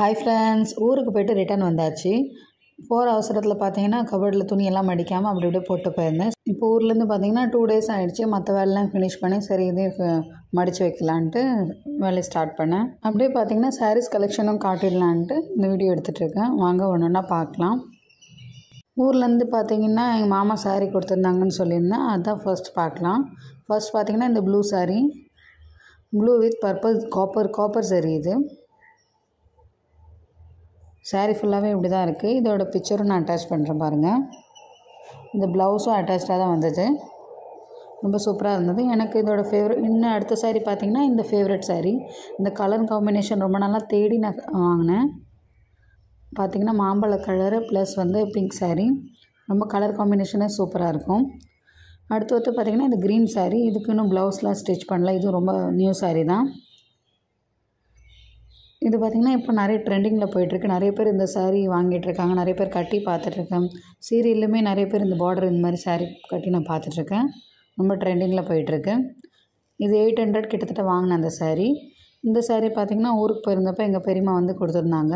hi friends ஊருக்கு போய்ட்டு return வந்தாச்சு போகிற அவசரத்தில் பார்த்தீங்கன்னா கபர்டில் துணியெல்லாம் மடிக்காமல் அப்படி அப்படியே போட்டு போயிருந்தேன் இப்போ ஊர்லேருந்து பார்த்தீங்கன்னா டூ டேஸ் ஆகிடுச்சு மற்ற வேலைலாம் ஃபினிஷ் பண்ணி சரி இதே மடித்து வைக்கலான்ட்டு வேலையை ஸ்டார்ட் பண்ணேன் அப்படியே பார்த்தீங்கன்னா சாரீஸ் கலெக்ஷனும் காட்டிடலான்ட்டு இந்த வீடியோ எடுத்துகிட்ருக்கேன் வாங்க ஒன்று ஒன்றா பார்க்கலாம் ஊர்லேருந்து பார்த்தீங்கன்னா எங்கள் மாமா சாரி கொடுத்துருந்தாங்கன்னு சொல்லியிருந்தேன் அதுதான் ஃபர்ஸ்ட் பார்க்கலாம் ஃபர்ஸ்ட் பார்த்திங்கன்னா இந்த blue sari blue with purple copper copper சரி இது சாரீ ஃபுல்லாகவே இப்படி தான் இருக்குது இதோட பிக்சரும் நான் அட்டாச் பண்ணுறேன் பாருங்கள் இந்த ப்ளவுஸும் அட்டாச்சாக தான் வந்தது ரொம்ப சூப்பராக இருந்தது எனக்கு இதோட ஃபேவரட் இன்னும் அடுத்த சாரீ பார்த்திங்கன்னா இந்த ஃபேவரட் சாரீ இந்த கலர் காம்பினேஷன் ரொம்ப நல்லா தேடி நான் வாங்கினேன் பார்த்திங்கன்னா மாம்பழ கலரு ப்ளஸ் வந்து பிங்க் சாரீ ரொம்ப கலர் காம்பினேஷனே சூப்பராக இருக்கும் அடுத்து வந்து பார்த்திங்கன்னா இந்த க்ரீன் சாரீ இதுக்கு இன்னும் ப்ளவுஸ்லாம் ஸ்டிச் பண்ணல இதுவும் ரொம்ப நியூ சாரீ தான் இது பார்த்திங்கன்னா இப்போ நிறைய ட்ரெண்டிங்கில் போயிட்டுருக்கு நிறைய பேர் இந்த சாரீ வாங்கிட்டுருக்காங்க நிறைய பேர் கட்டி பார்த்துட்ருக்கேன் சீரியல்லுமே நிறைய பேர் இந்த பார்டர் இந்த மாதிரி சாரீ கட்டி நான் பார்த்துட்ருக்கேன் ரொம்ப ட்ரெண்டிங்கில் போயிட்டுருக்கு இது எயிட் ஹண்ட்ரட் கிட்டத்தட்ட வாங்கினேன் அந்த சாரீ இந்த சாரீ பார்த்திங்கன்னா ஊருக்கு போயிருந்தப்போ எங்கள் பெரியம்மா வந்து கொடுத்துருந்தாங்க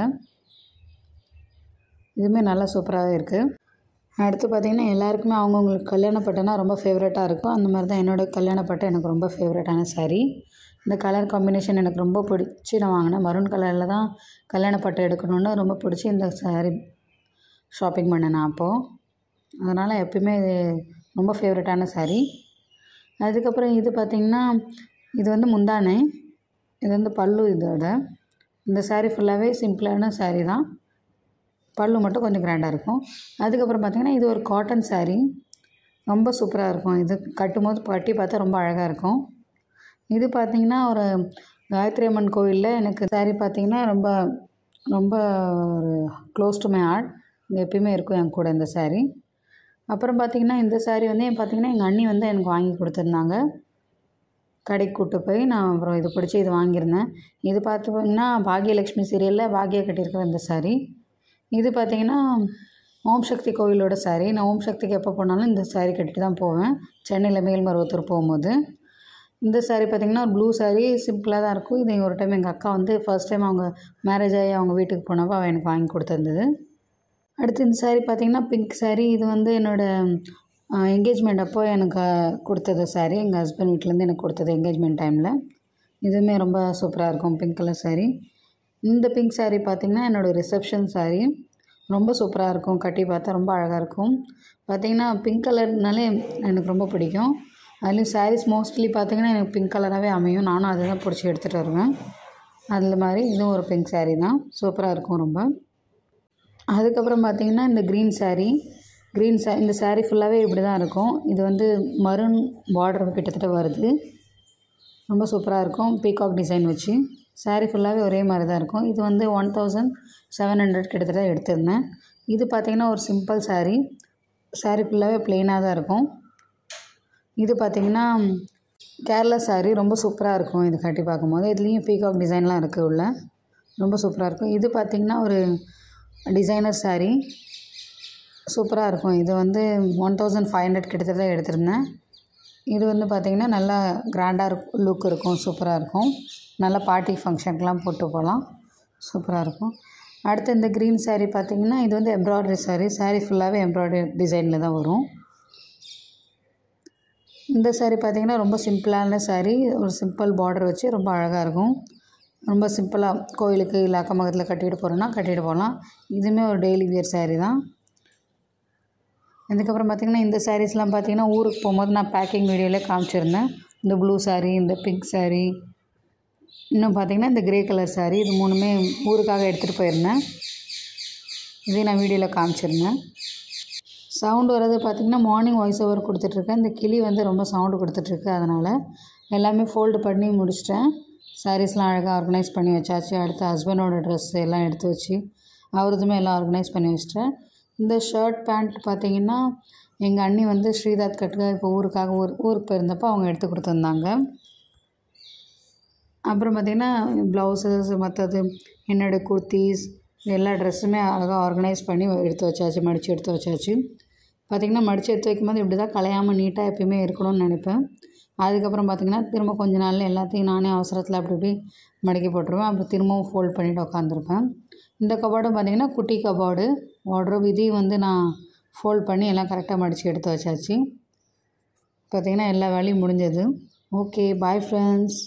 இதுவுமே நல்லா சூப்பராகவே இருக்குது அடுத்து பார்த்திங்கன்னா எல்லாருக்குமே அவங்கவுங்களுக்கு கல்யாணப்பட்டனா ரொம்ப ஃபேவரட்டாக இருக்கும் அந்த மாதிரி தான் என்னோடய கல்யாணப்பட்ட எனக்கு ரொம்ப ஃபேவரட்டான சாரீ இந்த கலர் காம்பினேஷன் எனக்கு ரொம்ப பிடிச்சி நான் வாங்கினேன் மரூன் கலரில் தான் கல்யாண பட்டை எடுக்கணும்னு ரொம்ப பிடிச்சி இந்த சாரீ ஷாப்பிங் பண்ணேன் நான் அப்போது அதனால் எப்பயுமே இது ரொம்ப ஃபேவரட்டான சாரீ அதுக்கப்புறம் இது பார்த்திங்கன்னா இது வந்து முந்தானை இது வந்து பல்லு இதோட இந்த சாரீ ஃபுல்லாகவே சிம்பிளான சாரீ தான் பல்லு மட்டும் கொஞ்சம் கிராண்டாக இருக்கும் அதுக்கப்புறம் பார்த்திங்கன்னா இது ஒரு காட்டன் சாரீ ரொம்ப சூப்பராக இருக்கும் இது கட்டும்போது பட்டி பார்த்தா ரொம்ப அழகாக இருக்கும் இது பார்த்திங்கன்னா ஒரு காயத்ரி அம்மன் கோயிலில் எனக்கு ஸாரீ பார்த்திங்கன்னா ரொம்ப ரொம்ப ஒரு க்ளோஸ் டு மை ஹார்ட் இங்கே எப்பயுமே இருக்கும் என் கூட இந்த சாரீ அப்புறம் பார்த்திங்கன்னா இந்த சாரீ வந்து பார்த்திங்கன்னா எங்கள் அண்ணி வந்து எனக்கு வாங்கி கொடுத்துருந்தாங்க கடைக்கு கூட்டு போய் நான் அப்புறம் இது பிடிச்சி இது வாங்கியிருந்தேன் இது பார்த்திங்கன்னா பாகியலக்ஷ்மி சீரியலில் பாகிய கட்டியிருக்கிற இந்த சாரீ இது பார்த்திங்கன்னா ஓம் சக்தி கோவிலோட சாரீ நான் ஓம் சக்திக்கு எப்போ போனாலும் இந்த சாரீ கட்டிட்டு தான் போவேன் சென்னையில் மேல்மருவத்தூர் போகும்போது இந்த சாரீ பார்த்திங்கன்னா ஒரு ப்ளூ சாரீ சிம்பிளாக தான் இருக்கும் இது ஒரு டைம் எங்கள் அக்கா வந்து ஃபஸ்ட் டைம் அவங்க மேரேஜ் ஆகி அவங்க வீட்டுக்கு போனப்போ அவள் எனக்கு வாங்கி கொடுத்துருந்தது அடுத்து இந்த சாரீ பார்த்திங்கன்னா பிங்க் சாரீ இது வந்து என்னோடய என்கேஜ்மெண்ட் அப்போ எனக்கு கொடுத்தது சாரீ எங்கள் ஹஸ்பண்ட் வீட்டிலேருந்து எனக்கு கொடுத்தது என்கேஜ்மெண்ட் டைமில் இதுவுமே ரொம்ப சூப்பராக இருக்கும் பிங்க் கலர் சாரீ இந்த பிங்க் சாரீ பார்த்திங்கன்னா என்னோடய ரிசப்ஷன் சாரீ ரொம்ப சூப்பராக இருக்கும் கட்டி பார்த்தா ரொம்ப அழகாக இருக்கும் பார்த்திங்கன்னா பிங்க் கலர்னாலே எனக்கு ரொம்ப பிடிக்கும் அதுலேயும் சாரீஸ் மோஸ்ட்லி பார்த்திங்கன்னா எனக்கு பிங்க் கலராகவே அமையும் நானும் அதை தான் பிடிச்சி எடுத்துகிட்டு வருவேன் அதில் மாதிரி இதுவும் ஒரு பிங்க் சாரீ தான் சூப்பராக இருக்கும் ரொம்ப அதுக்கப்புறம் பார்த்திங்கன்னா இந்த க்ரீன் சாரீ க்ரீன் சா இந்த சாரீ ஃபுல்லாகவே இப்படி தான் இருக்கும் இது வந்து மருன் பார்டர் கிட்டத்தட்ட வருது ரொம்ப சூப்பராக இருக்கும் பீகாக் டிசைன் வச்சு சாரீ ஃபுல்லாகவே ஒரே மாதிரி தான் இருக்கும் இது வந்து ஒன் தௌசண்ட் செவன் ஹண்ட்ரட் கிட்டத்தட்ட எடுத்திருந்தேன் இது பார்த்திங்கன்னா ஒரு சிம்பிள் சாரீ சாரீ ஃபுல்லாகவே ப்ளெயினாக தான் இருக்கும் இது பார்த்திங்கன்னா கேரளா சாரீ ரொம்ப சூப்பராக இருக்கும் இது கட்டி பார்க்கும்போது இதுலேயும் பீகாக் டிசைன்லாம் இருக்குது உள்ள ரொம்ப சூப்பராக இருக்கும் இது பார்த்திங்கன்னா ஒரு டிசைனர் சாரீ சூப்பராக இருக்கும் இது வந்து ஒன் தௌசண்ட் ஃபைவ் ஹண்ட்ரட் கிட்டத்தட்ட எடுத்திருந்தேன் இது வந்து பார்த்திங்கன்னா நல்லா கிராண்டாக இருக்கும் லுக் இருக்கும் சூப்பராக இருக்கும் நல்லா பார்ட்டி ஃபங்க்ஷனுக்கெலாம் போட்டு போகலாம் சூப்பராக இருக்கும் அடுத்து இந்த க்ரீன் சாரீ பார்த்திங்கன்னா இது வந்து எம்ப்ராய்டரி சாரீ சாரீ ஃபுல்லாகவே எம்ப்ராய்டரி டிசைனில் தான் வரும் இந்த சாரீ பார்த்திங்கன்னா ரொம்ப சிம்பிளான சாரீ ஒரு சிம்பிள் பார்டர் வச்சு ரொம்ப அழகாக இருக்கும் ரொம்ப சிம்பிளாக கோயிலுக்கு இல்லை அக்கம் பக்கத்தில் கட்டிட்டு போகிறோன்னா கட்டிட்டு போகலாம் இதுவுமே ஒரு டெய்லி வியர் சாரீ தான் இதுக்கப்புறம் பார்த்திங்கன்னா இந்த சாரீஸ்லாம் பார்த்திங்கன்னா ஊருக்கு போகும்போது நான் பேக்கிங் வீடியோவில் காமிச்சிருந்தேன் இந்த ப்ளூ சாரீ இந்த பிங்க் சாரீ இன்னும் பார்த்திங்கன்னா இந்த க்ரே கலர் சாரீ இது மூணுமே ஊருக்காக எடுத்துகிட்டு போயிருந்தேன் இதே நான் வீடியோவில் காமிச்சிருந்தேன் சவுண்டு வர்றது பார்த்திங்கன்னா மார்னிங் வாய்ஸ் ஓவர் கொடுத்துட்ருக்கேன் இந்த கிளி வந்து ரொம்ப சவுண்டு கொடுத்துட்ருக்கு அதனால் எல்லாமே ஃபோல்டு பண்ணி முடிச்சிட்டேன் சாரீஸ்லாம் அழகாக ஆர்கனைஸ் பண்ணி வச்சாச்சு அடுத்து ஹஸ்பண்டோட ட்ரெஸ் எல்லாம் எடுத்து வச்சு அவரதுமே எல்லாம் ஆர்கனைஸ் பண்ணி வச்சிட்டேன் இந்த ஷர்ட் பேண்ட் பார்த்திங்கன்னா எங்கள் அண்ணி வந்து ஸ்ரீதாத் கட்டுக்காக இப்போ ஊருக்காக ஊர் ஊருக்கு போயிருந்தப்போ அவங்க எடுத்து கொடுத்துருந்தாங்க அப்புறம் பார்த்திங்கன்னா ப்ளவுஸஸ் மற்றது என்னோடய குர்த்திஸ் எல்லா ட்ரெஸ்ஸுமே அழகாக ஆர்கனைஸ் பண்ணி எடுத்து வச்சாச்சு மடித்து எடுத்து வச்சாச்சு பார்த்திங்கன்னா மடித்து எடுத்து வைக்கும்போது இப்படி தான் கலையாமல் நீட்டாக எப்பயுமே இருக்கணும்னு நினைப்பேன் அதுக்கப்புறம் பார்த்திங்கன்னா திரும்ப கொஞ்ச நாளில் எல்லாத்தையும் நானே அவசரத்தில் அப்படி இப்படி மடக்கி போட்டுருவேன் அப்புறம் திரும்பவும் ஃபோல்ட் பண்ணிவிட்டு உட்காந்துருப்பேன் இந்த கபார்டும் பார்த்திங்கன்னா குட்டி கபார்டு ஓடுற விதி வந்து நான் ஃபோல்ட் பண்ணி எல்லாம் கரெக்டாக மடித்து எடுத்து வச்சாச்சு பார்த்திங்கன்னா எல்லா வேலையும் முடிஞ்சது ஓகே பாய் ஃப்ரெண்ட்ஸ்